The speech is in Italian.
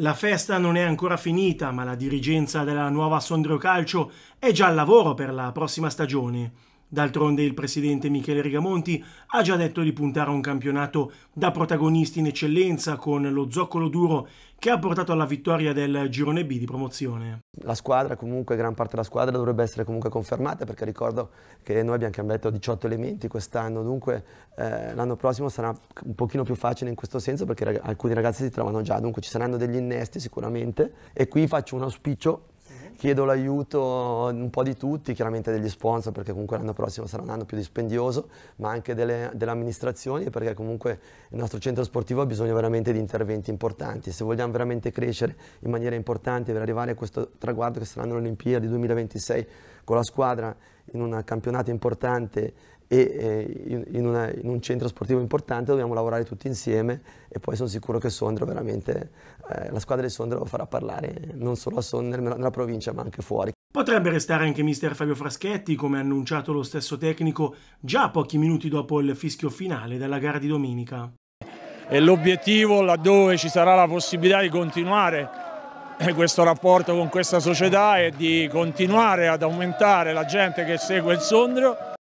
La festa non è ancora finita, ma la dirigenza della nuova Sondrio Calcio è già al lavoro per la prossima stagione. D'altronde il presidente Michele Rigamonti ha già detto di puntare a un campionato da protagonisti in eccellenza con lo zoccolo duro che ha portato alla vittoria del girone B di promozione. La squadra, comunque gran parte della squadra dovrebbe essere comunque confermata perché ricordo che noi abbiamo cambiato 18 elementi quest'anno, dunque eh, l'anno prossimo sarà un pochino più facile in questo senso perché rag alcuni ragazzi si trovano già, dunque ci saranno degli innesti sicuramente e qui faccio un auspicio chiedo l'aiuto un po' di tutti, chiaramente degli sponsor perché comunque l'anno prossimo sarà un anno più dispendioso, ma anche delle, delle, amministrazioni perché comunque il nostro centro sportivo ha bisogno veramente di interventi importanti. Se vogliamo veramente crescere in maniera importante per arrivare a questo traguardo che saranno le Olimpiadi 2026 con la squadra in un campionato importante e eh, in, una, in, un centro sportivo importante dobbiamo lavorare tutti insieme e poi sono sicuro che Sondrio veramente, eh, la squadra di Sondrio farà parlare non solo a Sondrio nella provincia ma anche fuori. Potrebbe restare anche mister Fabio Fraschetti, come annunciato lo stesso tecnico già pochi minuti dopo il fischio finale della gara di domenica. E l'obiettivo laddove ci sarà la possibilità di continuare eh, questo rapporto con questa società e di continuare ad aumentare la gente che segue il Sondrio